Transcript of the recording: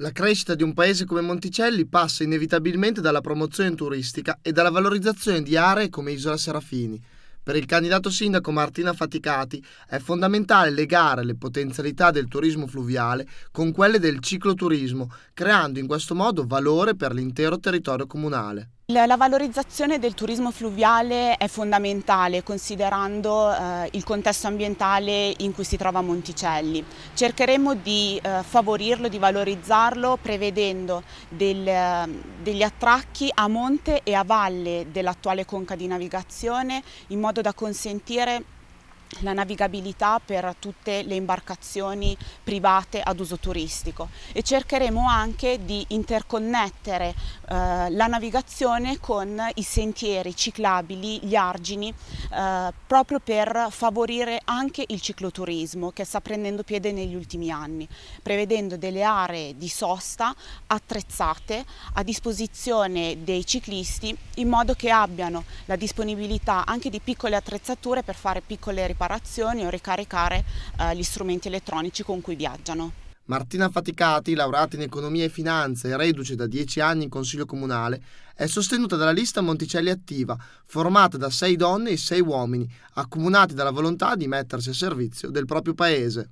La crescita di un paese come Monticelli passa inevitabilmente dalla promozione turistica e dalla valorizzazione di aree come Isola Serafini. Per il candidato sindaco Martina Faticati è fondamentale legare le potenzialità del turismo fluviale con quelle del cicloturismo, creando in questo modo valore per l'intero territorio comunale. La valorizzazione del turismo fluviale è fondamentale considerando eh, il contesto ambientale in cui si trova Monticelli. Cercheremo di eh, favorirlo, di valorizzarlo prevedendo del, degli attracchi a monte e a valle dell'attuale conca di navigazione in modo da consentire la navigabilità per tutte le imbarcazioni private ad uso turistico e cercheremo anche di interconnettere eh, la navigazione con i sentieri ciclabili, gli argini, eh, proprio per favorire anche il cicloturismo che sta prendendo piede negli ultimi anni, prevedendo delle aree di sosta attrezzate a disposizione dei ciclisti in modo che abbiano la disponibilità anche di piccole attrezzature per fare piccole riparazioni o ricaricare eh, gli strumenti elettronici con cui viaggiano. Martina Faticati, laureata in economia e finanze e reduce da 10 anni in consiglio comunale, è sostenuta dalla lista Monticelli Attiva, formata da 6 donne e 6 uomini, accomunati dalla volontà di mettersi a servizio del proprio paese.